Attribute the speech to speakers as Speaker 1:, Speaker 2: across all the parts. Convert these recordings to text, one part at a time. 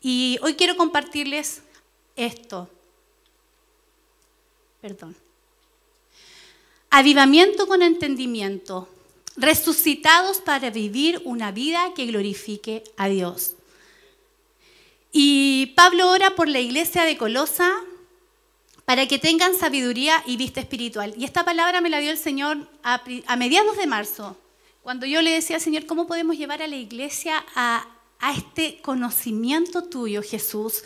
Speaker 1: Y hoy quiero compartirles esto. Perdón. Avivamiento con entendimiento. Resucitados para vivir una vida que glorifique a Dios. Y Pablo ora por la iglesia de Colosa para que tengan sabiduría y vista espiritual. Y esta palabra me la dio el Señor a, mediados de marzo, cuando yo le decía Señor, ¿cómo podemos llevar a la iglesia a a este conocimiento tuyo, Jesús,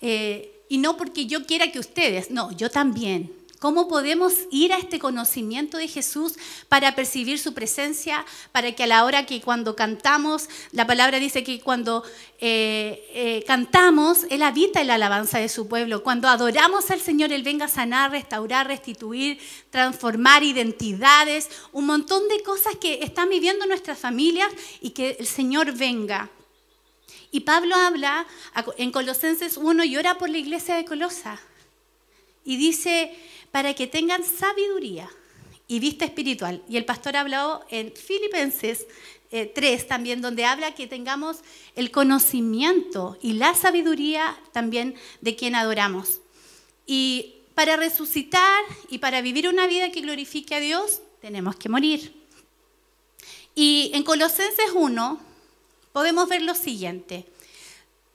Speaker 1: eh, y no porque yo quiera que ustedes, no, yo también. ¿Cómo podemos ir a este conocimiento de Jesús para percibir su presencia? Para que a la hora que cuando cantamos, la palabra dice que cuando eh, eh, cantamos, Él habita en la alabanza de su pueblo. Cuando adoramos al Señor, Él venga a sanar, restaurar, restituir, transformar identidades, un montón de cosas que están viviendo nuestras familias y que el Señor venga y Pablo habla en Colosenses 1 y ora por la iglesia de Colosa. Y dice, para que tengan sabiduría y vista espiritual. Y el pastor ha en Filipenses 3 eh, también, donde habla que tengamos el conocimiento y la sabiduría también de quien adoramos. Y para resucitar y para vivir una vida que glorifique a Dios, tenemos que morir. Y en Colosenses 1, podemos ver lo siguiente.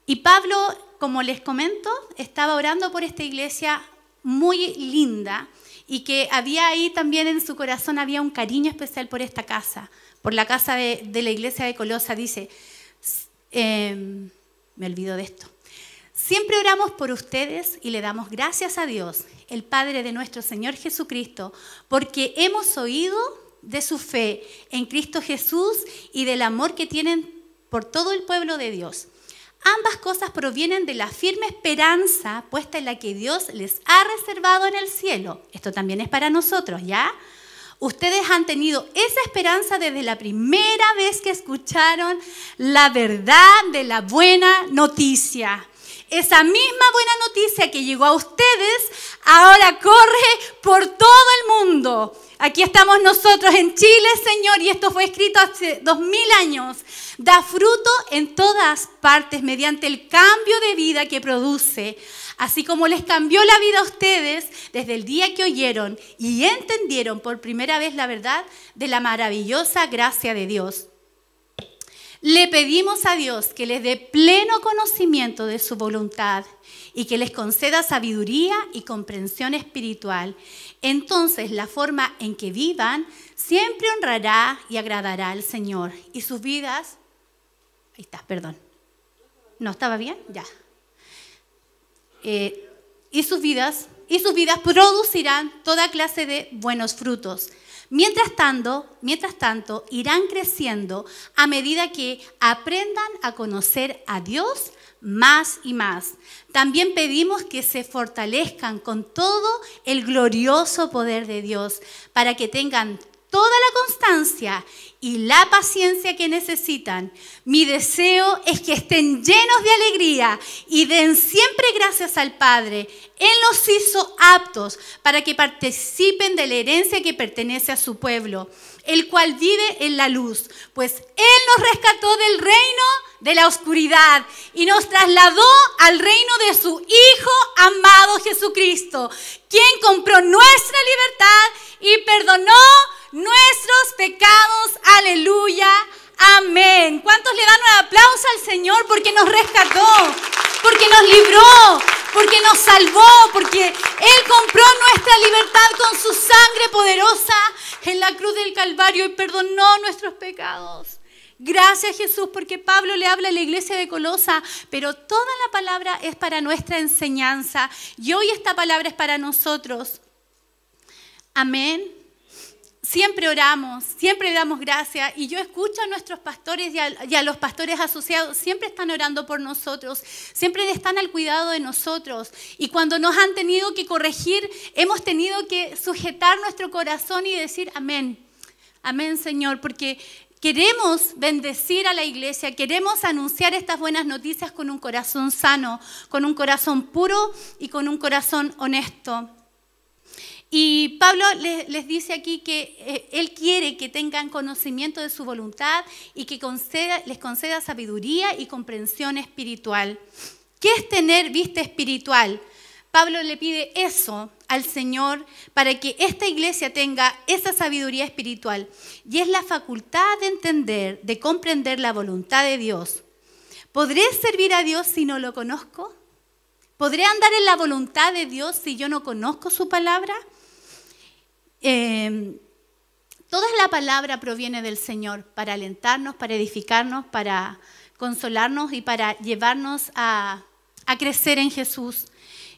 Speaker 1: Y Pablo, como les comento, estaba orando por esta iglesia muy linda y que había ahí también en su corazón, había un cariño especial por esta casa, por la casa de, la iglesia de Colosa. Dice, em, me olvido de esto. Siempre oramos por ustedes y le damos gracias a Dios, el Padre de nuestro Señor Jesucristo, porque hemos oído de su fe en Cristo Jesús y del amor que tienen por todo el pueblo de Dios. Ambas cosas provienen de la firme esperanza puesta en la que Dios les ha reservado en el cielo. Esto también es para nosotros, ¿ya? Ustedes han tenido esa esperanza desde la primera vez que escucharon la verdad de la buena noticia. Esa misma buena noticia que llegó a ustedes ahora corre por todo el mundo Aquí estamos nosotros en Chile, Señor, y esto fue escrito hace dos mil años. Da fruto en todas partes mediante el cambio de vida que produce, así como les cambió la vida a ustedes desde el día que oyeron y entendieron por primera vez la verdad de la maravillosa gracia de Dios le pedimos a Dios que les dé pleno conocimiento de su voluntad y que les conceda sabiduría y comprensión espiritual. Entonces la forma en que vivan siempre honrará y agradará al Señor. Y sus vidas... Ahí está, perdón. ¿No estaba bien? Ya. Eh, y sus vidas y sus vidas producirán toda clase de buenos frutos. Mientras tanto, mientras tanto, irán creciendo a medida que aprendan a conocer a Dios más y más. También pedimos que se fortalezcan con todo el glorioso poder de Dios para que tengan toda la constancia y la paciencia que necesitan. Mi deseo es que estén llenos de alegría y den siempre gracias al Padre. Él los hizo aptos para que participen de la herencia que pertenece a su pueblo, el cual vive en la luz, pues Él nos rescató del reino de la oscuridad y nos trasladó al reino de su Hijo amado Jesucristo, quien compró nuestra libertad y perdonó nuestros pecados. Aleluya. Amén. ¿Cuántos le dan un aplauso al Señor porque nos rescató, porque nos libró, porque nos salvó, porque Él compró nuestra libertad con su sangre poderosa en la cruz del Calvario y perdonó nuestros pecados? Gracias Jesús, porque Pablo le habla a la iglesia de Colosa, pero toda la palabra es para nuestra enseñanza y hoy esta palabra es para nosotros. Amén siempre oramos, siempre damos gracias y yo escucho a nuestros pastores y a, y a, los pastores asociados, siempre están orando por nosotros, siempre están al cuidado de nosotros y cuando nos han tenido que corregir, hemos tenido que sujetar nuestro corazón y decir amén, amén Señor, porque Queremos bendecir a la iglesia, queremos anunciar estas buenas noticias con un corazón sano, con un corazón puro y con un corazón honesto. Y Pablo les, dice aquí que eh, él quiere que tengan conocimiento de su voluntad y que les conceda sabiduría y comprensión espiritual. ¿Qué es tener vista espiritual? Pablo le pide eso al Señor para que esta iglesia tenga esa sabiduría espiritual y es la facultad de entender, de comprender la voluntad de Dios. ¿Podré servir a Dios si no lo conozco? ¿Podré andar en la voluntad de Dios si yo no conozco su palabra? Em, toda la palabra proviene del Señor para alentarnos, para edificarnos, para consolarnos y para llevarnos a, crecer en Jesús.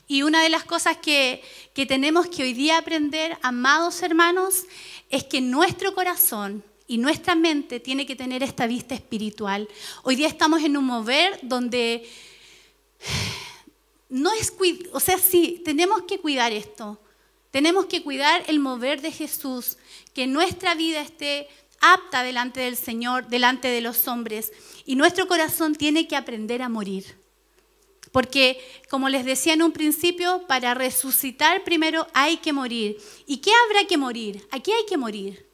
Speaker 1: Y una de las cosas que, tenemos que hoy día aprender, amados hermanos, es que nuestro corazón y nuestra mente tiene que tener esta vista espiritual. Hoy día estamos en un mover donde no es, o sea, sí, tenemos que cuidar esto, tenemos que cuidar el mover de Jesús, que nuestra vida esté apta delante del Señor, delante de los hombres. Y nuestro corazón tiene que aprender a morir. Porque, como les decía en un principio, para resucitar primero hay que morir. ¿Y qué habrá que morir? ¿A qué hay que morir?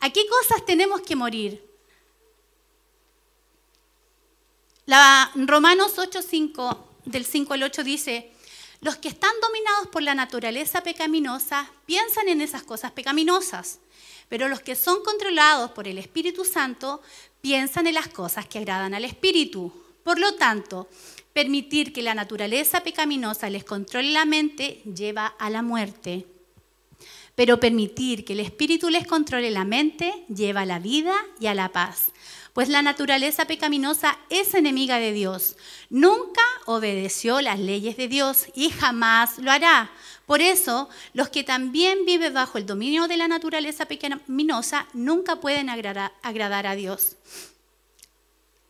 Speaker 1: ¿A qué cosas tenemos que morir? La, Romanos 8:5 del 5 al 8 dice, los que están dominados por la naturaleza pecaminosa piensan en esas cosas pecaminosas, pero los que son controlados por el Espíritu Santo piensan en las cosas que agradan al Espíritu. Por lo tanto, permitir que la naturaleza pecaminosa les controle la mente lleva a la muerte. Pero permitir que el Espíritu les controle la mente lleva a la vida y a la paz pues la naturaleza pecaminosa es enemiga de Dios. Nunca obedeció las leyes de Dios y jamás lo hará. Por eso, los que también viven bajo el dominio de la naturaleza pecaminosa nunca pueden agradar a Dios.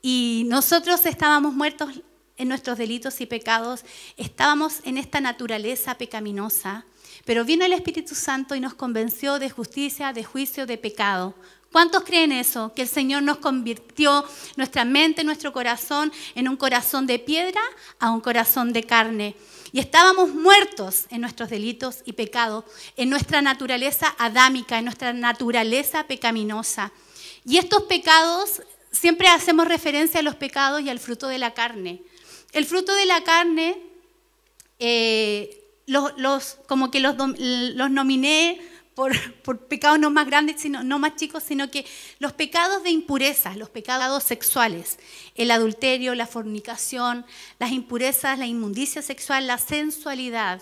Speaker 1: Y nosotros estábamos muertos en nuestros delitos y pecados, estábamos en esta naturaleza pecaminosa, pero vino el Espíritu Santo y nos convenció de justicia, de juicio, de pecado. ¿Cuántos creen eso? Que el Señor nos convirtió nuestra mente, nuestro corazón, en un corazón de piedra a un corazón de carne. Y estábamos muertos en nuestros delitos y pecados, en nuestra naturaleza adámica, en nuestra naturaleza pecaminosa. Y estos pecados, siempre hacemos referencia a los pecados y al fruto de la carne. El fruto de la carne, eh, los, como que los nominé por, pecados no más grandes, sino, no más chicos, sino que los pecados de impureza, los pecados sexuales, el adulterio, la fornicación, las impurezas, la inmundicia sexual, la sensualidad,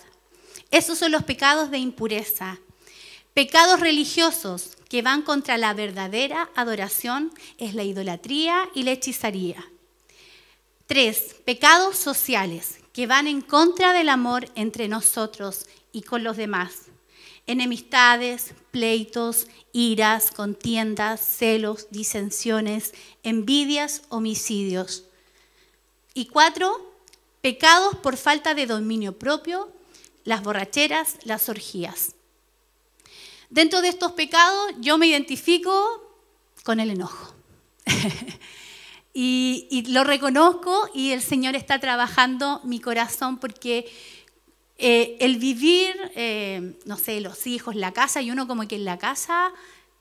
Speaker 1: esos son los pecados de impureza. Pecados religiosos que van contra la verdadera adoración es la idolatría y la hechizaría. Tres, pecados sociales que van en contra del amor entre nosotros y con los demás enemistades, pleitos, iras, contiendas, celos, disensiones, envidias, homicidios. Y cuatro, pecados por falta de dominio propio, las borracheras, las orgías. Dentro de estos pecados yo me identifico con el enojo. y, lo reconozco y el Señor está trabajando mi corazón porque eh, el vivir, eh, no sé, los hijos, la casa, y uno como que en la casa,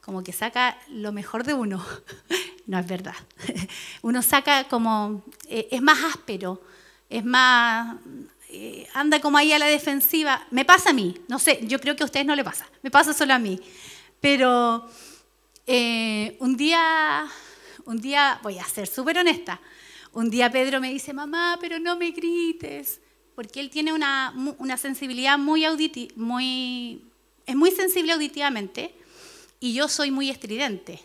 Speaker 1: como que saca lo mejor de uno. no es verdad. uno saca como, eh, es más áspero, es más, anda como ahí a la defensiva. Me pasa a mí, no sé, yo creo que a ustedes no le pasa, me pasa solo a mí. Pero un día, un día, voy a ser súper honesta, un día Pedro me dice, mamá, pero no me grites porque él tiene una, sensibilidad muy auditiva, muy, es muy sensible auditivamente y yo soy muy estridente.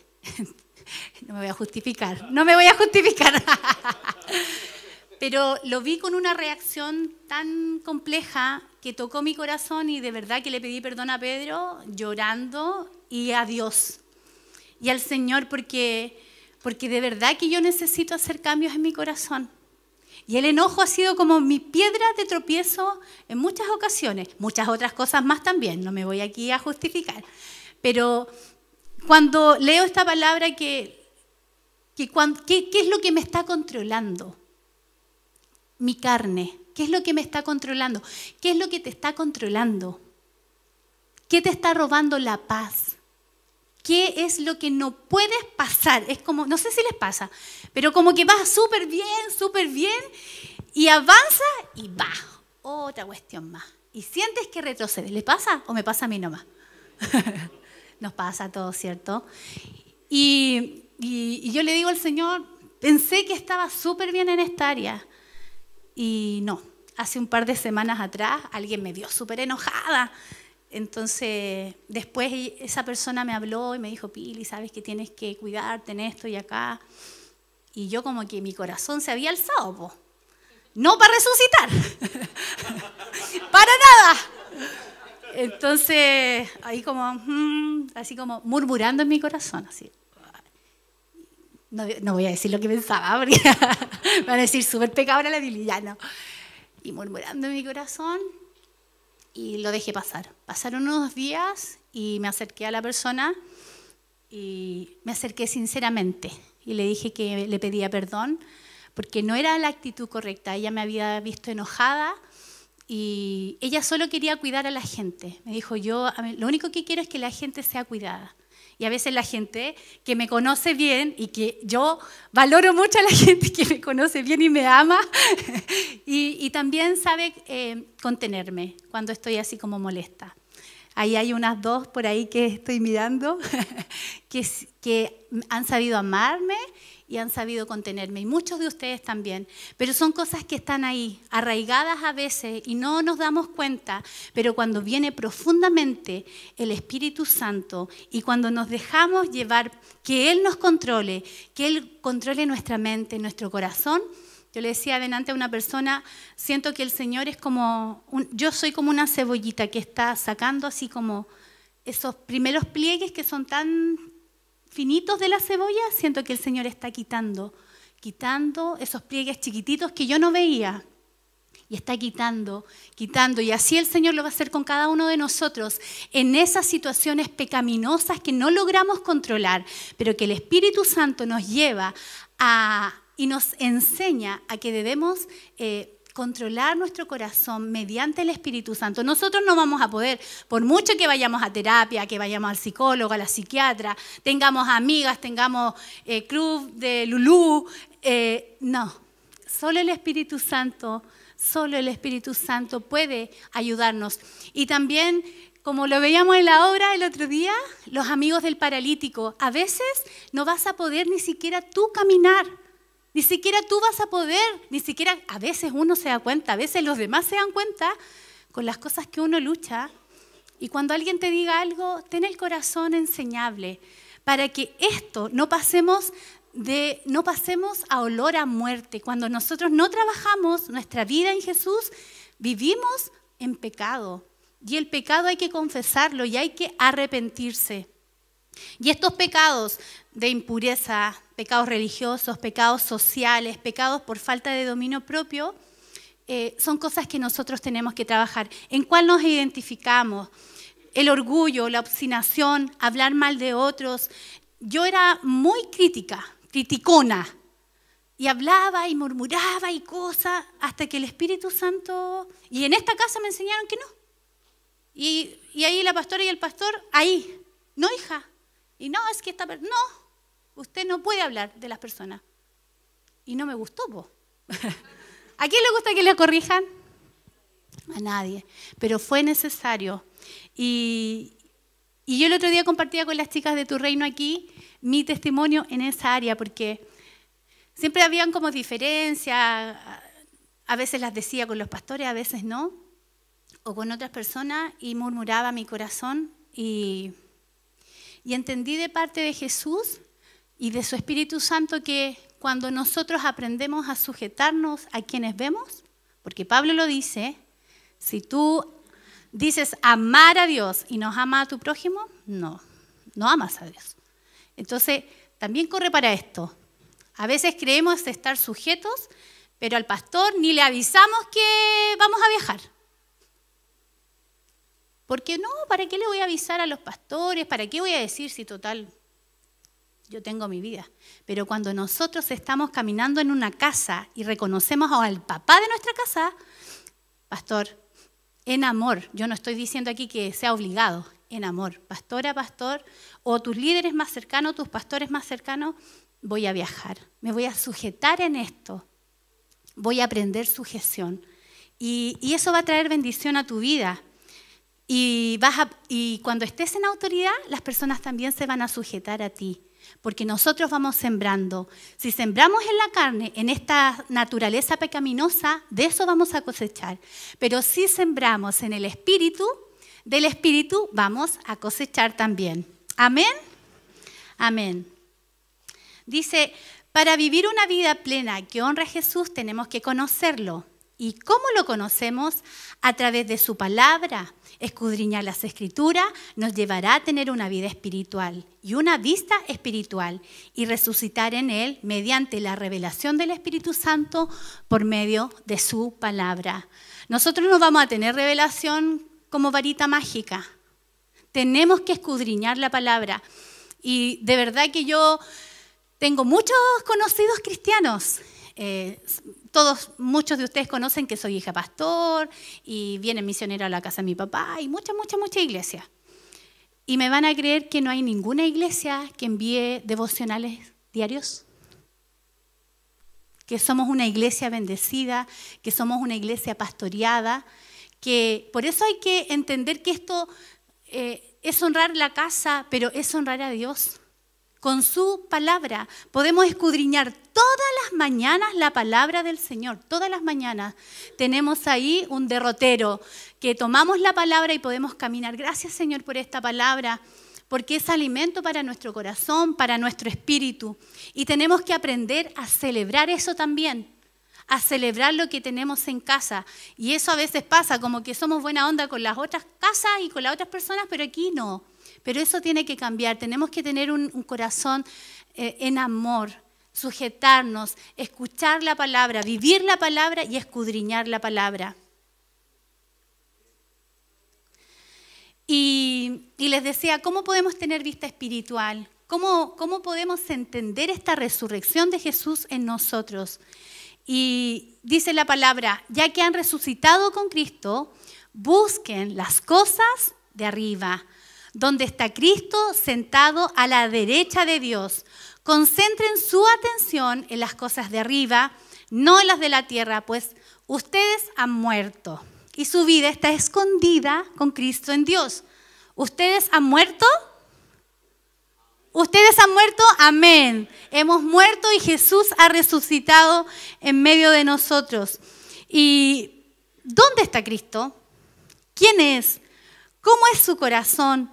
Speaker 1: no me voy a justificar, no me voy a justificar. Pero lo vi con una reacción tan compleja que tocó mi corazón y de verdad que le pedí perdón a Pedro llorando y a Dios y al Señor porque, porque de verdad que yo necesito hacer cambios en mi corazón. Y el enojo ha sido como mi piedra de tropiezo en muchas ocasiones, muchas otras cosas más también, no me voy aquí a justificar. Pero cuando leo esta palabra, ¿qué que, es lo que me está controlando? Mi carne, ¿qué es lo que me está controlando? ¿Qué es lo que te está controlando? ¿Qué te está robando la paz? qué es lo que no puedes pasar. Es como, no sé si les pasa, pero como que vas súper bien, súper bien, y avanza y va. Otra cuestión más. Y sientes que retrocedes. ¿le pasa o me pasa a mí nomás? Nos pasa a todos, ¿cierto? Y, yo le digo al Señor, pensé que estaba súper bien en esta área. Y no, hace un par de semanas atrás alguien me dio súper enojada entonces, después esa persona me habló y me dijo, Pili, sabes que tienes que cuidarte en esto y acá. Y yo como que mi corazón se había alzado, no para resucitar, para nada. Entonces, ahí como, así como murmurando en mi corazón, así. No, voy a decir lo que pensaba, porque me van a decir súper pecadora la Biblia, no. Y murmurando en mi corazón, y lo dejé pasar. Pasaron unos días y me acerqué a la persona y me acerqué sinceramente y le dije que le pedía perdón porque no era la actitud correcta. Ella me había visto enojada y ella solo quería cuidar a la gente. Me dijo, yo lo único que quiero es que la gente sea cuidada. Y a veces la gente que me conoce bien y que yo valoro mucho a la gente que me conoce bien y me ama y, también sabe eh, contenerme cuando estoy así como molesta. Ahí hay unas dos por ahí que estoy mirando, que, que han sabido amarme y han sabido contenerme, y muchos de ustedes también. Pero son cosas que están ahí, arraigadas a veces y no nos damos cuenta, pero cuando viene profundamente el Espíritu Santo y cuando nos dejamos llevar, que Él nos controle, que Él controle nuestra mente, nuestro corazón, yo le decía adelante a una persona, siento que el Señor es como, yo soy como una cebollita que está sacando así como esos primeros pliegues que son tan finitos de la cebolla, siento que el Señor está quitando, quitando esos pliegues chiquititos que yo no veía. Y está quitando, quitando. Y así el Señor lo va a hacer con cada uno de nosotros en esas situaciones pecaminosas que no logramos controlar, pero que el Espíritu Santo nos lleva a, y nos enseña a que debemos eh, controlar nuestro corazón mediante el Espíritu Santo. Nosotros no vamos a poder, por mucho que vayamos a terapia, que vayamos al psicólogo, a la psiquiatra, tengamos amigas, tengamos eh, club de Lulú, eh, no, solo el Espíritu Santo, solo el Espíritu Santo puede ayudarnos. Y también como lo veíamos en la obra el otro día, los amigos del paralítico, a veces no vas a poder ni siquiera tú caminar. Ni siquiera tú vas a poder, ni siquiera a veces uno se da cuenta, a veces los demás se dan cuenta con las cosas que uno lucha. Y cuando alguien te diga algo, ten el corazón enseñable para que esto no pasemos de no pasemos a olor a muerte. Cuando nosotros no trabajamos nuestra vida en Jesús, vivimos en pecado. Y el pecado hay que confesarlo y hay que arrepentirse. Y estos pecados de impureza, pecados religiosos, pecados sociales, pecados por falta de dominio propio, eh, son cosas que nosotros tenemos que trabajar. ¿En cuál nos identificamos? El orgullo, la obstinación, hablar mal de otros. Yo era muy crítica, criticona, y hablaba y murmuraba y cosas hasta que el Espíritu Santo... Y en esta casa me enseñaron que no. Y, y ahí la pastora y el pastor, ahí. No, hija, y no, es que esta persona... No, usted no puede hablar de las personas. Y no me gustó, vos. ¿A quién le gusta que le corrijan? A nadie. Pero fue necesario. Y, y yo el otro día compartía con las chicas de tu reino aquí mi testimonio en esa área, porque siempre habían como diferencias, a veces las decía con los pastores, a veces no, o con otras personas, y murmuraba mi corazón y y entendí de parte de Jesús y de su Espíritu Santo que cuando nosotros aprendemos a sujetarnos a quienes vemos, porque Pablo lo dice, si tú dices amar a Dios y nos ama a tu prójimo, no, no amas a Dios. Entonces, también corre para esto. A veces creemos estar sujetos, pero al pastor ni le avisamos que vamos a viajar. Porque no, ¿para qué le voy a avisar a los pastores? ¿Para qué voy a decir si total yo tengo mi vida? Pero cuando nosotros estamos caminando en una casa y reconocemos al papá de nuestra casa, pastor, en amor, yo no estoy diciendo aquí que sea obligado, en amor, a pastor, o tus líderes más cercanos, tus pastores más cercanos, voy a viajar, me voy a sujetar en esto, voy a aprender sujeción. Y, y eso va a traer bendición a tu vida. Y, cuando estés en autoridad, las personas también se van a sujetar a ti, porque nosotros vamos sembrando. Si sembramos en la carne, en esta naturaleza pecaminosa, de eso vamos a cosechar. Pero si sembramos en el espíritu, del espíritu vamos a cosechar también. Amén. Amén. Dice, para vivir una vida plena que honra a Jesús tenemos que conocerlo. ¿Y cómo lo conocemos? A través de su palabra Escudriñar las escrituras nos llevará a tener una vida espiritual y una vista espiritual y resucitar en Él mediante la revelación del Espíritu Santo por medio de su palabra. Nosotros no vamos a tener revelación como varita mágica. Tenemos que escudriñar la palabra. Y de verdad que yo tengo muchos conocidos cristianos. Eh, todos, muchos de ustedes conocen que soy hija pastor y viene misionera a la casa de mi papá y mucha, mucha, mucha iglesia. Y me van a creer que no hay ninguna iglesia que envíe devocionales diarios. Que somos una iglesia bendecida, que somos una iglesia pastoreada, que por eso hay que entender que esto eh, es honrar la casa, pero es honrar a Dios con su palabra. Podemos escudriñar todas las mañanas la palabra del Señor, todas las mañanas. Tenemos ahí un derrotero que tomamos la palabra y podemos caminar. Gracias Señor por esta palabra, porque es alimento para nuestro corazón, para nuestro espíritu. Y tenemos que aprender a celebrar eso también a celebrar lo que tenemos en casa. Y eso a veces pasa, como que somos buena onda con las otras casas y con las otras personas, pero aquí no. Pero eso tiene que cambiar. Tenemos que tener un, corazón eh, en amor, sujetarnos, escuchar la palabra, vivir la palabra y escudriñar la palabra. Y, les decía, ¿cómo podemos tener vista espiritual? ¿Cómo, ¿Cómo podemos entender esta resurrección de Jesús en nosotros? Y dice la palabra, ya que han resucitado con Cristo, busquen las cosas de arriba, donde está Cristo sentado a la derecha de Dios. Concentren su atención en las cosas de arriba, no en las de la tierra, pues ustedes han muerto y su vida está escondida con Cristo en Dios. ¿Ustedes han muerto? ¿Ustedes han muerto? Amén. Hemos muerto y Jesús ha resucitado en medio de nosotros. ¿Y dónde está Cristo? ¿Quién es? ¿Cómo es su corazón?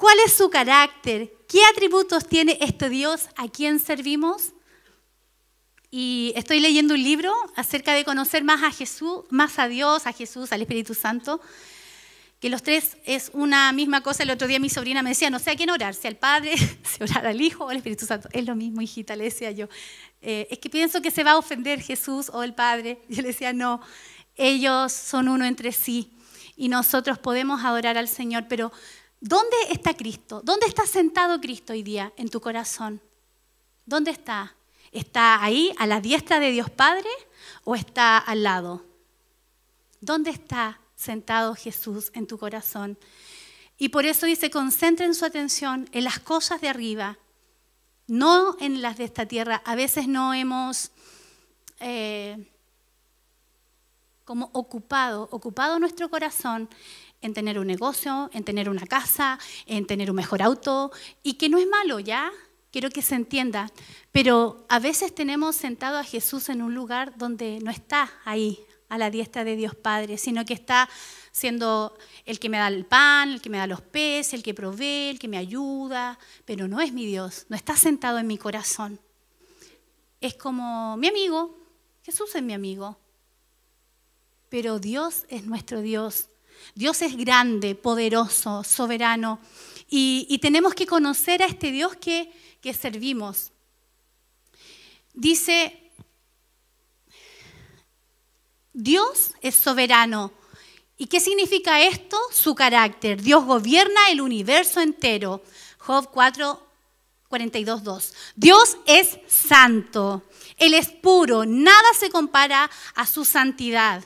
Speaker 1: ¿Cuál es su carácter? ¿Qué atributos tiene este Dios a quien servimos? Y estoy leyendo un libro acerca de conocer más a Jesús, más a Dios, a Jesús, al Espíritu Santo, que los tres es una misma cosa. El otro día mi sobrina me decía, no sé a quién orar, si al Padre, si orar al Hijo o al Espíritu Santo. Es lo mismo, hijita, le decía yo. Eh, es que pienso que se va a ofender Jesús o el Padre. Yo le decía, no, ellos son uno entre sí y nosotros podemos adorar al Señor, pero ¿Dónde está Cristo? ¿Dónde está sentado Cristo hoy día en tu corazón? ¿Dónde está? ¿Está ahí a la diestra de Dios Padre o está al lado? ¿Dónde está sentado Jesús en tu corazón? Y por eso dice, concentren su atención en las cosas de arriba, no en las de esta tierra. A veces no hemos eh, como ocupado, ocupado nuestro corazón en tener un negocio, en tener una casa, en tener un mejor auto, y que no es malo, ¿ya? Quiero que se entienda, pero a veces tenemos sentado a Jesús en un lugar donde no está ahí, a la diestra de Dios Padre, sino que está siendo el que me da el pan, el que me da los peces, el que provee, el que me ayuda, pero no es mi Dios, no está sentado en mi corazón. Es como mi amigo, Jesús es mi amigo, pero Dios es nuestro Dios, Dios es grande, poderoso, soberano y, tenemos que conocer a este Dios que, que servimos. Dice, Dios es soberano. ¿Y qué significa esto? Su carácter. Dios gobierna el universo entero. Job 4, 42, 2. Dios es santo. Él es puro. Nada se compara a su santidad.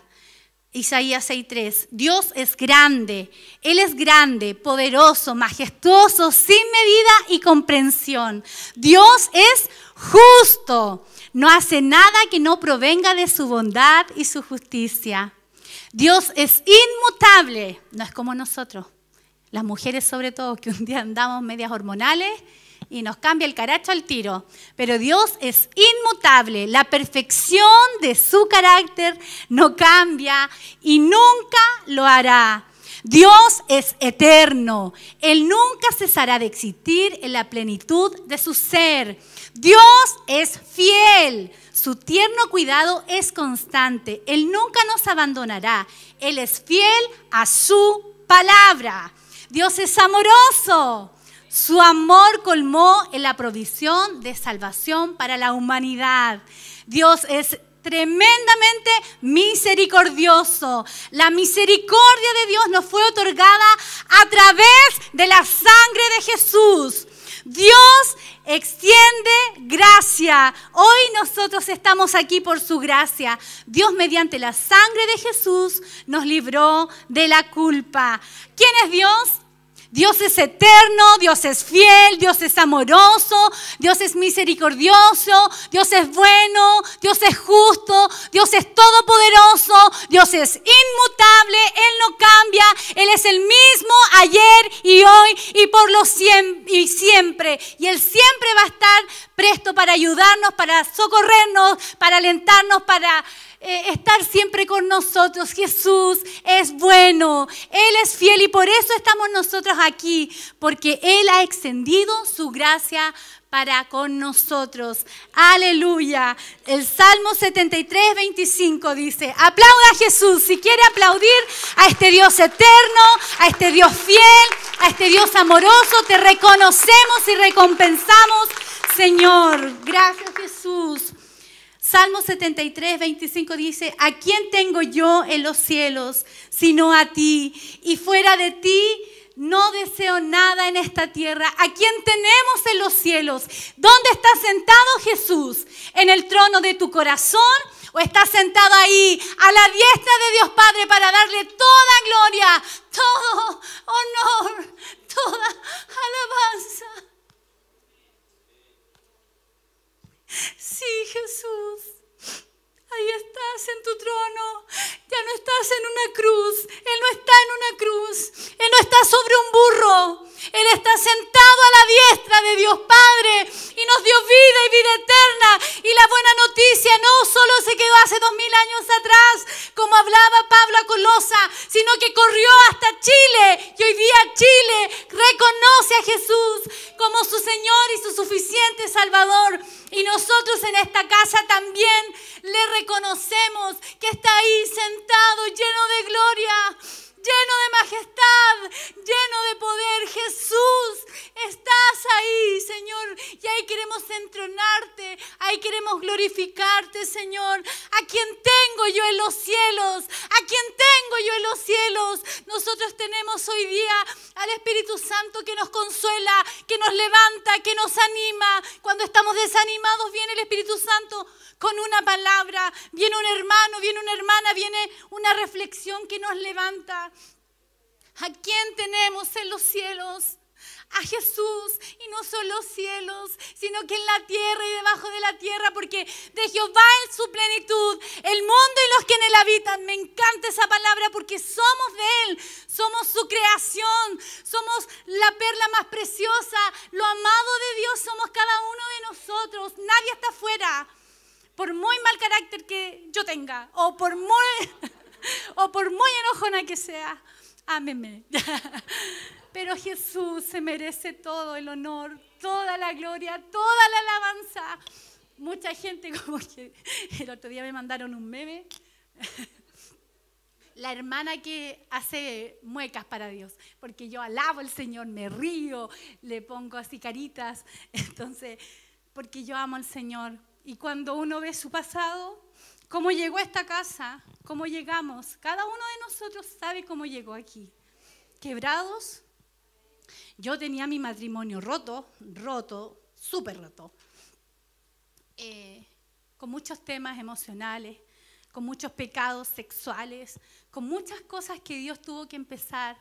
Speaker 1: Isaías 6:3, Dios es grande, Él es grande, poderoso, majestuoso, sin medida y comprensión. Dios es justo, no hace nada que no provenga de su bondad y su justicia. Dios es inmutable, no es como nosotros, las mujeres sobre todo, que un día andamos medias hormonales y nos cambia el caracho al tiro. Pero Dios es inmutable, la perfección de su carácter no cambia y nunca lo hará. Dios es eterno, Él nunca cesará de existir en la plenitud de su ser. Dios es fiel, su tierno cuidado es constante, Él nunca nos abandonará, Él es fiel a su palabra. Dios es amoroso, su amor colmó en la provisión de salvación para la humanidad. Dios es tremendamente misericordioso. La misericordia de Dios nos fue otorgada a través de la sangre de Jesús. Dios extiende gracia. Hoy nosotros estamos aquí por su gracia. Dios mediante la sangre de Jesús nos libró de la culpa. ¿Quién es Dios? Dios es eterno, Dios es fiel, Dios es amoroso, Dios es misericordioso, Dios es bueno, Dios es justo, Dios es todopoderoso, Dios es inmutable, Él no cambia, Él es el mismo ayer y hoy y por lo siempre, y siempre. Y Él siempre va a estar presto para ayudarnos, para socorrernos, para alentarnos, para eh, estar siempre con nosotros. Jesús es bueno, Él es fiel y por eso estamos nosotros aquí, porque Él ha extendido su gracia para con nosotros. Aleluya. El Salmo 73, 25 dice, aplauda a Jesús si quiere aplaudir a este Dios eterno, a este Dios fiel, a este Dios amoroso. Te reconocemos y recompensamos, Señor. Gracias Jesús. Salmo 73, 25 dice, ¿a quién tengo yo en los cielos sino a ti? Y fuera de ti no deseo nada en esta tierra. ¿A quién tenemos en los cielos? ¿Dónde está sentado Jesús? ¿En el trono de tu corazón? ¿O está sentado ahí a la diestra de Dios Padre para darle toda gloria, ¿A quién tenemos en los cielos? a Jesús y no solo los cielos, sino que en la tierra y debajo de la tierra, porque de Jehová es su plenitud, el mundo y los que en él habitan. Me encanta esa palabra porque somos de él, somos su creación, somos la perla más preciosa, lo amado de Dios somos cada uno de nosotros, nadie está afuera. Por muy mal carácter que yo tenga, o por muy o por muy enojona que sea, ámeme. Pero Jesús se merece todo el honor, toda la gloria, toda la alabanza. Mucha gente, como que el otro día me mandaron un meme, la hermana que hace muecas para Dios, porque yo alabo al Señor, me río, le pongo así caritas, entonces, porque yo amo al Señor. Y cuando uno ve su pasado, cómo llegó a esta casa, cómo llegamos. Cada uno de nosotros sabe cómo llegó aquí. Quebrados. Yo tenía mi matrimonio roto, roto, súper roto. Eh, con muchos temas emocionales, con muchos pecados sexuales, con muchas cosas que Dios tuvo que empezar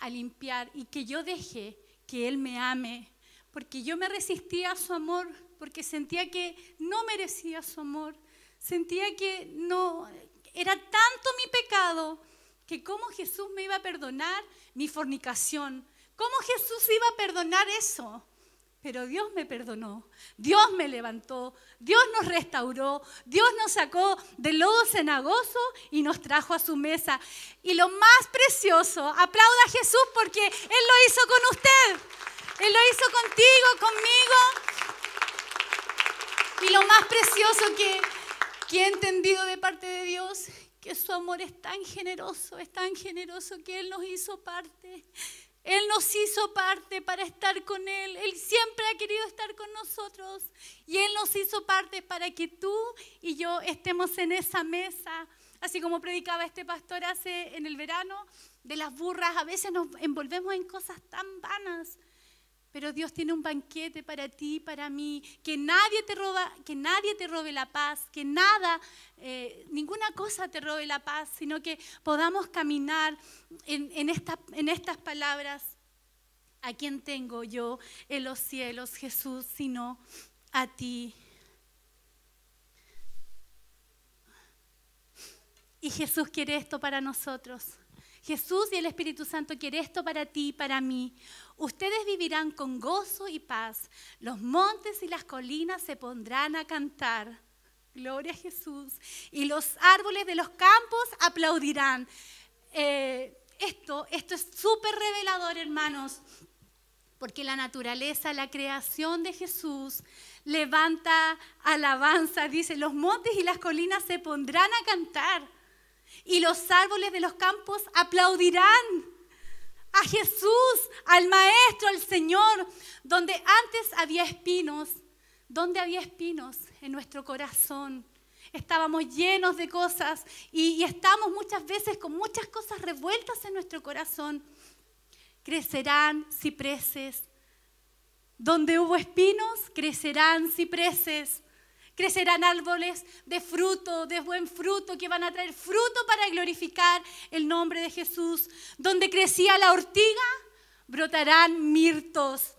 Speaker 1: a limpiar y que yo dejé que Él me ame, porque yo me resistía a su amor porque sentía que no merecía su amor, sentía que no era tanto mi pecado que cómo Jesús me iba a perdonar mi fornicación, cómo Jesús iba a perdonar eso. Pero Dios me perdonó, Dios me levantó, Dios nos restauró, Dios nos sacó del lodo cenagoso y nos trajo a su mesa. Y lo más precioso, aplauda a Jesús porque Él lo hizo con usted, Él lo hizo contigo, conmigo,
Speaker 2: y lo más precioso que,
Speaker 1: que he entendido de parte de Dios, que su amor es tan generoso, es tan generoso que Él nos hizo parte. Él nos hizo parte para estar con Él. Él siempre ha querido estar con nosotros. Y Él nos hizo parte para que tú y yo estemos en esa mesa. Así como predicaba este pastor hace en el verano, de las burras, a veces nos envolvemos en cosas tan vanas. Pero Dios tiene un banquete para ti, para mí, que nadie te, roba, que nadie te robe la paz, que nada, eh, ninguna cosa te robe la paz, sino que podamos caminar en, en estas palabras. ¿A quién tengo yo en los cielos, Jesús, sino a ti? Y Jesús quiere esto para nosotros. Jesús y el Espíritu Santo quiere esto para ti, y para mí. Ustedes vivirán con gozo y paz. Los montes y las colinas se pondrán a cantar. Gloria a Jesús. Y los árboles de los campos aplaudirán. Eh, esto, esto es súper revelador, hermanos, porque la naturaleza, la creación de Jesús levanta alabanza. Dice, los montes y las colinas se pondrán a cantar. Y los árboles de los campos aplaudirán a Jesús, al Maestro, al Señor. Donde antes había espinos, donde había espinos en nuestro corazón. Estábamos llenos de cosas y, estamos muchas veces con muchas cosas revueltas en nuestro corazón. Crecerán cipreses. Donde hubo espinos, crecerán cipreses crecerán árboles de fruto, de buen fruto, que van a traer fruto para glorificar el nombre de Jesús. Donde crecía la ortiga, brotarán mirtos.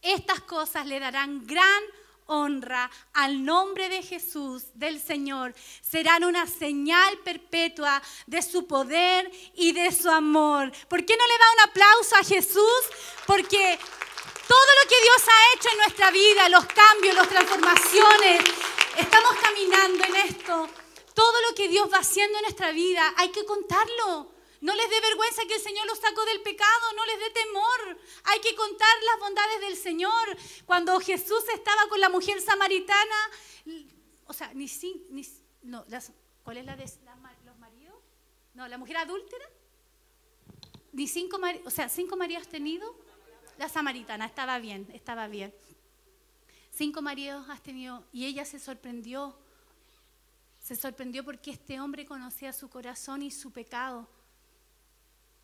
Speaker 1: Estas cosas le darán gran honra al nombre de Jesús, del Señor, serán una señal perpetua de su poder y de su amor. ¿Por qué no le da un aplauso a Jesús? Porque todo lo que Dios ha hecho en nuestra vida, los cambios, las transformaciones. Estamos caminando en esto. Todo lo que Dios va haciendo en nuestra vida, hay que contarlo. No les dé vergüenza que el Señor los sacó del pecado, no les dé temor. Hay que contar las bondades del Señor. Cuando Jesús estaba con la mujer samaritana, o sea, ni cinco, no, ¿cuál es la de los maridos? No, la mujer adúltera. Ni cinco, o sea, cinco maridos tenido la samaritana, estaba bien, estaba bien. Cinco maridos has tenido y ella se sorprendió. Se sorprendió porque este hombre conocía su corazón y su pecado.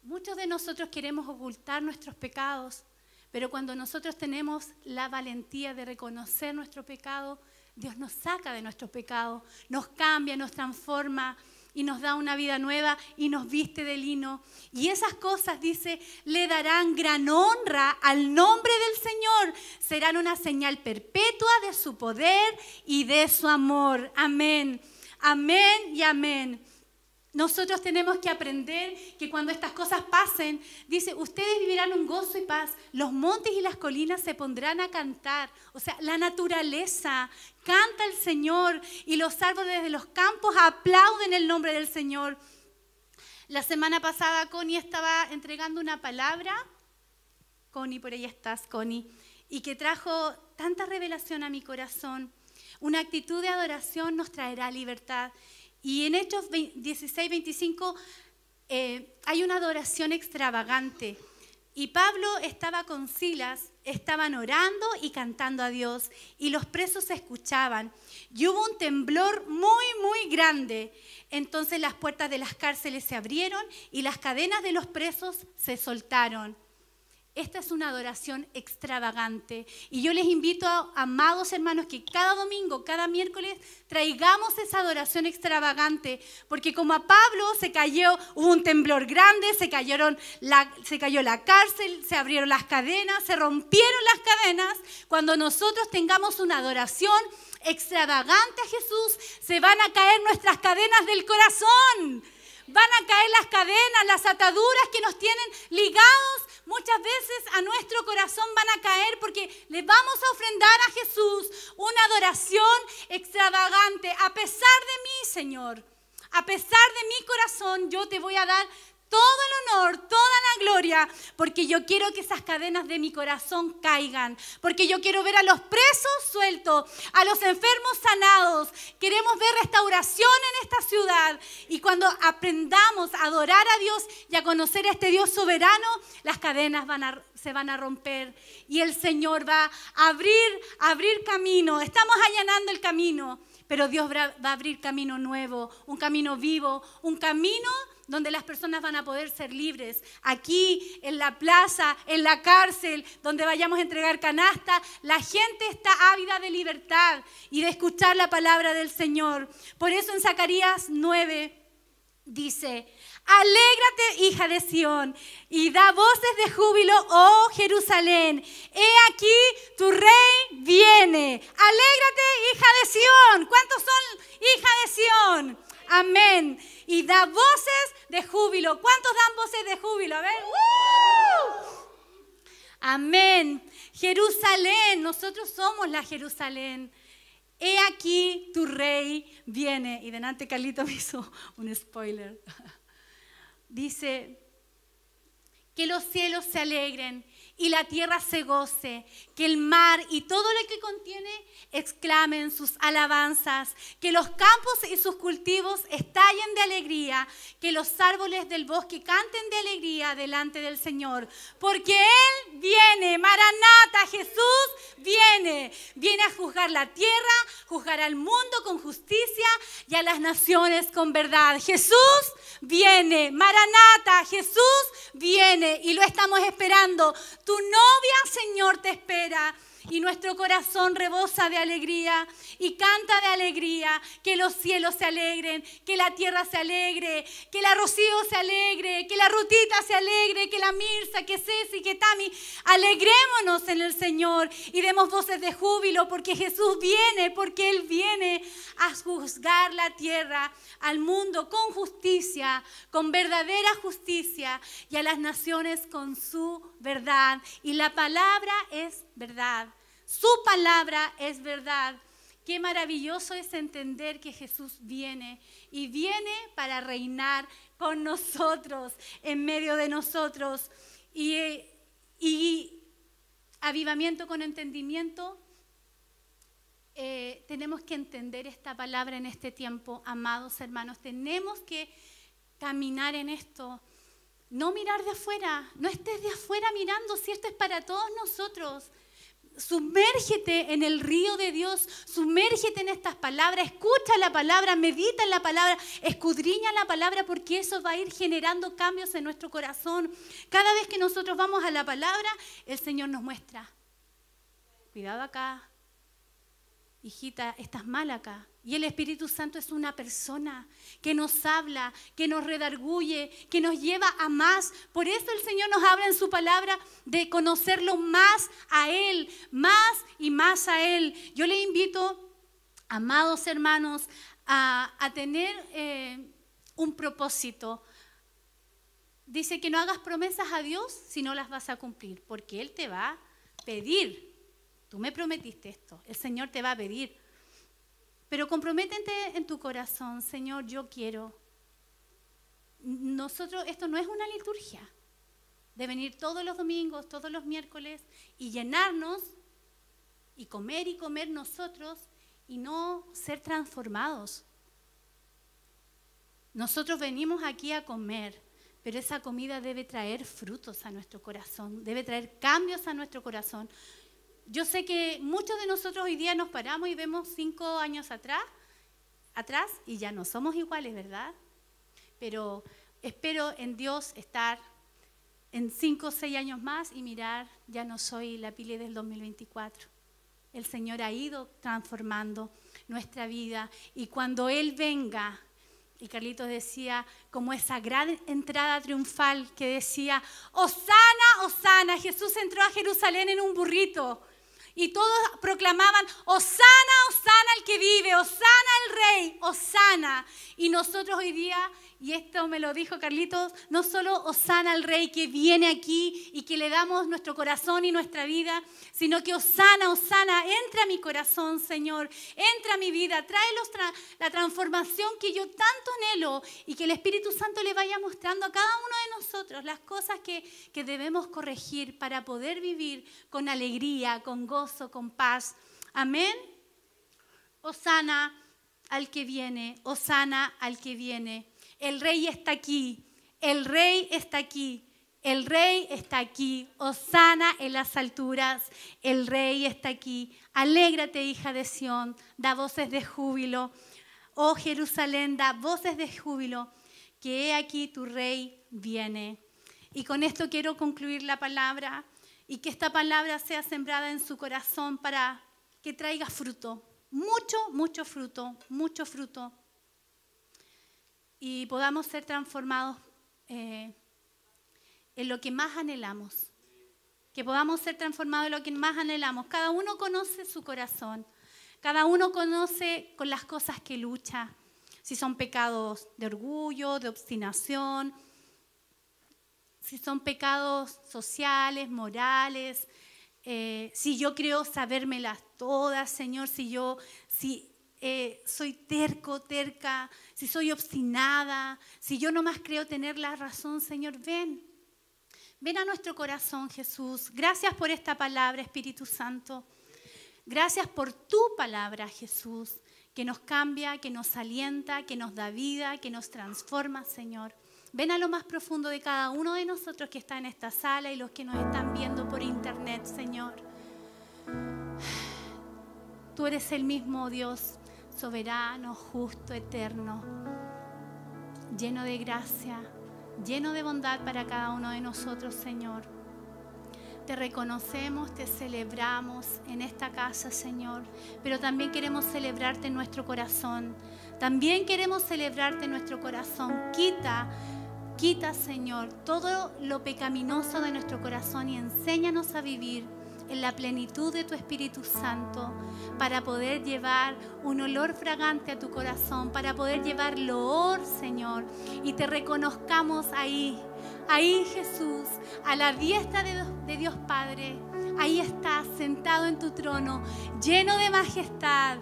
Speaker 1: Muchos de nosotros queremos ocultar nuestros pecados, pero cuando nosotros tenemos la valentía de reconocer nuestro pecado, Dios nos saca de nuestros pecados, nos cambia, nos transforma, y nos da una vida nueva y nos viste de lino. Y esas cosas, dice, le darán gran honra al nombre del Señor. Serán una señal perpetua de su poder y de su amor. Amén. Amén y amén. Nosotros tenemos que aprender que cuando estas cosas pasen, dice, ustedes vivirán un gozo y paz, los montes y las colinas se pondrán a cantar, o sea, la naturaleza canta al Señor y los árboles de los campos aplauden el nombre del Señor. La semana pasada Connie estaba entregando una palabra, Connie, por ahí estás, Connie, y que trajo tanta revelación a mi corazón. Una actitud de adoración nos traerá libertad. Y en Hechos 16, 25 eh, hay una adoración extravagante. Y Pablo estaba con Silas, estaban orando y cantando a Dios, y los presos escuchaban. Y hubo un temblor muy, muy grande. Entonces las puertas de las cárceles se abrieron y las cadenas de los presos se soltaron. Esta es una adoración extravagante. Y yo les invito, a, amados hermanos, que cada domingo, cada miércoles, traigamos esa adoración extravagante. Porque como a Pablo se cayó, hubo un temblor grande, se, la, se cayó la cárcel, se abrieron las cadenas, se rompieron las cadenas. Cuando nosotros tengamos una adoración extravagante a Jesús, se van a caer nuestras cadenas del corazón. Van a caer las cadenas, las ataduras que nos tienen ligados muchas veces a nuestro corazón van a caer porque le vamos a ofrendar a Jesús una adoración extravagante. A pesar de mí, Señor, a pesar de mi corazón, yo te voy a dar todo el honor, toda la gloria, porque yo quiero que esas cadenas de mi corazón caigan, porque yo quiero ver a los presos sueltos, a los enfermos sanados, queremos ver restauración en esta ciudad y cuando aprendamos a adorar a Dios y a conocer a este Dios soberano, las cadenas se van a romper y el Señor va a abrir, abrir camino, estamos allanando el camino. Pero Dios va a abrir camino nuevo, un camino vivo, un camino donde las personas van a poder ser libres. Aquí, en la plaza, en la cárcel, donde vayamos a entregar canasta, la gente está ávida de libertad y de escuchar la palabra del Señor. Por eso en Zacarías 9 dice, Alégrate, hija de Sión, y da voces de júbilo, oh Jerusalén. He aquí tu rey viene. Alégrate, hija de Sión. ¿Cuántos son hija de Sión? amén. Y da voces de júbilo. ¿Cuántos dan voces de júbilo? A ver. ¡Uh! Amén. Jerusalén, nosotros somos la Jerusalén. He aquí tu rey viene. Y delante Carlito me hizo un spoiler. Dice, que los cielos se alegren y la tierra se goce, que el mar y todo lo que contiene exclamen sus alabanzas, que los campos y sus cultivos estallen de alegría, que los árboles del bosque canten de alegría delante del Señor, porque Él viene, Maranata, Jesús viene, viene a juzgar la tierra, juzgar al mundo con justicia y a las naciones con verdad. Jesús viene, Maranata, Jesús viene y lo estamos esperando tu novia, Señor, te espera y nuestro corazón rebosa de alegría y canta de alegría, que los cielos se alegren, que la tierra se alegre, que la rocío se alegre, que la rutita se alegre, que la mirza, que Ceci, que Tami, alegrémonos en el Señor y demos voces de júbilo porque Jesús viene, porque Él viene a juzgar la tierra, al mundo con justicia, con verdadera justicia y a las naciones con su verdad. Y la palabra es verdad. Su palabra es verdad. Qué maravilloso es entender que Jesús viene y viene para reinar con nosotros, en medio de nosotros. Y, avivamiento con entendimiento, eh, tenemos que entender esta palabra en este tiempo, amados hermanos. Tenemos que caminar en esto. No mirar de afuera, no estés de afuera mirando si esto es para todos nosotros sumérgete en el río de Dios, sumérgete en estas palabras, escucha la palabra, medita en la palabra, escudriña la palabra porque eso va a ir generando cambios en nuestro corazón. Cada vez que nosotros vamos a la palabra, el Señor nos muestra, cuidado acá, hijita, estás mal acá. Y el Espíritu Santo es una persona que nos habla, que nos redarguye, que nos lleva a más. Por eso el Señor nos habla en su palabra de conocerlo más a Él, más y más a Él. Yo le invito, amados hermanos, a, tener eh, un propósito. Dice que no hagas promesas a Dios si no las vas a cumplir, porque Él te va a pedir tú me prometiste esto, el Señor te va a pedir. Pero comprométete en tu corazón, Señor, yo quiero. Nosotros, esto no es una liturgia de venir todos los domingos, todos los miércoles y llenarnos y comer y comer nosotros y no ser transformados. Nosotros venimos aquí a comer, pero esa comida debe traer frutos a nuestro corazón, debe traer cambios a nuestro corazón. Yo sé que muchos de nosotros hoy día nos paramos y vemos cinco años atrás, atrás y ya no somos iguales, ¿verdad? Pero espero en Dios estar en cinco o seis años más y mirar, ya no soy la pile del 2024. El Señor ha ido transformando nuestra vida y cuando Él venga, y Carlitos decía, como esa gran entrada triunfal que decía, Osana, Osana, Jesús entró a Jerusalén en un burrito. Y todos proclamaban, Osana, Osana el que vive, Osana el rey, Osana. Y nosotros hoy día y esto me lo dijo Carlitos, no solo Osana al Rey que viene aquí y que le damos nuestro corazón y nuestra vida, sino que Osana, Osana, entra a mi corazón, Señor, entra a mi vida, trae la transformación que yo tanto anhelo y que el Espíritu Santo le vaya mostrando a cada uno de nosotros las cosas que, que debemos corregir para poder vivir con alegría, con gozo, con paz. Amén. Osana al que viene, Osana al que viene el rey está aquí, el rey está aquí, el rey está aquí, Osana en las alturas, el rey está aquí. Alégrate, hija de Sión, da voces de júbilo. Oh Jerusalén, da voces de júbilo, que he aquí tu rey viene. Y con esto quiero concluir la palabra y que esta palabra sea sembrada en su corazón para que traiga fruto, mucho, mucho fruto, mucho fruto y podamos ser transformados eh, en lo que más anhelamos. Que podamos ser transformados en lo que más anhelamos. Cada uno conoce su corazón. Cada uno conoce con las cosas que lucha. Si son pecados de orgullo, de obstinación, si son pecados sociales, morales, eh, si yo creo sabérmelas todas, Señor, si yo, si eh, soy terco, terca, si soy obstinada, si yo no más creo tener la razón, Señor, ven. Ven a nuestro corazón, Jesús. Gracias por esta palabra, Espíritu Santo. Gracias por tu palabra, Jesús, que nos cambia, que nos alienta, que nos da vida, que nos transforma, Señor. Ven a lo más profundo de cada uno de nosotros que está en esta sala y los que nos están viendo por internet, Señor. Tú eres el mismo Dios soberano, justo, eterno, lleno de gracia, lleno de bondad para cada uno de nosotros, Señor. Te reconocemos, te celebramos en esta casa, Señor, pero también queremos celebrarte en nuestro corazón. También queremos celebrarte en nuestro corazón. Quita Quita, Señor, todo lo pecaminoso de nuestro corazón y enséñanos a vivir en la plenitud de tu Espíritu Santo, para poder llevar un olor fragante a tu corazón, para poder llevar loor, Señor, y te reconozcamos ahí, ahí Jesús, a la diestra de, de Dios Padre, ahí estás sentado en tu trono, lleno de majestad,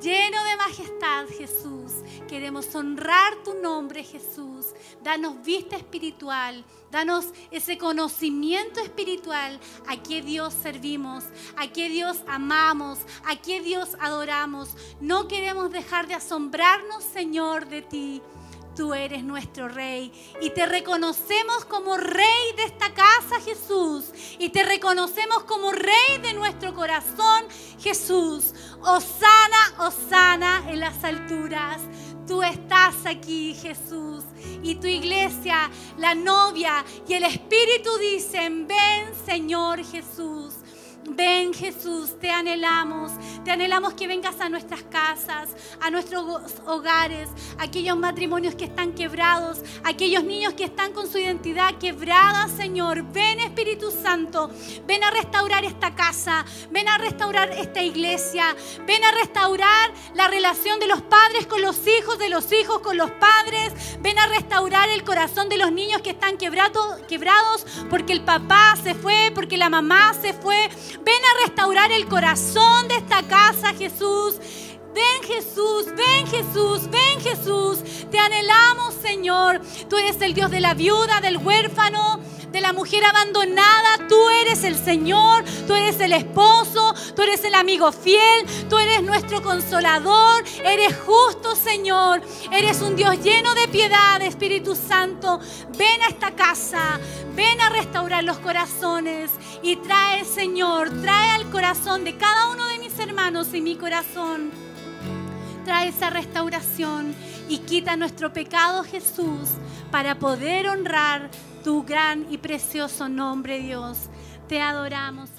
Speaker 1: lleno de majestad Jesús queremos honrar tu nombre, Jesús. Danos vista espiritual, danos ese conocimiento espiritual a qué Dios servimos, a qué Dios amamos, a qué Dios adoramos. No queremos dejar de asombrarnos, Señor, de ti. Tú eres nuestro rey y te reconocemos como rey de esta casa, Jesús. Y te reconocemos como rey de nuestro corazón, Jesús. Osana, osana en las alturas. Tú estás aquí, Jesús, y tu iglesia, la novia y el Espíritu dicen, ven Señor Jesús. Ven Jesús, te anhelamos, te anhelamos que vengas a nuestras casas, a nuestros hogares, aquellos matrimonios que están quebrados, aquellos niños que están con su identidad quebrada, Señor. Ven Espíritu Santo, ven a restaurar esta casa, ven a restaurar esta iglesia, ven a restaurar la relación de los padres con los hijos, de los hijos con los padres, ven a restaurar el corazón de los niños que están quebrados porque el papá se fue, porque la mamá se fue Ven a restaurar el corazón de esta casa, Jesús. Ven Jesús, ven Jesús, ven Jesús. Te anhelamos, Señor. Tú eres el Dios de la viuda, del huérfano de la mujer abandonada. Tú eres el Señor, tú eres el esposo, tú eres el amigo fiel, tú eres nuestro consolador, eres justo Señor, eres un Dios lleno de piedad, Espíritu Santo. Ven a esta casa, ven a restaurar los corazones y trae Señor, trae al corazón de cada uno de mis hermanos y mi corazón. Trae esa restauración y quita nuestro pecado, Jesús, para poder honrar tu gran y precioso nombre, Dios. Te adoramos.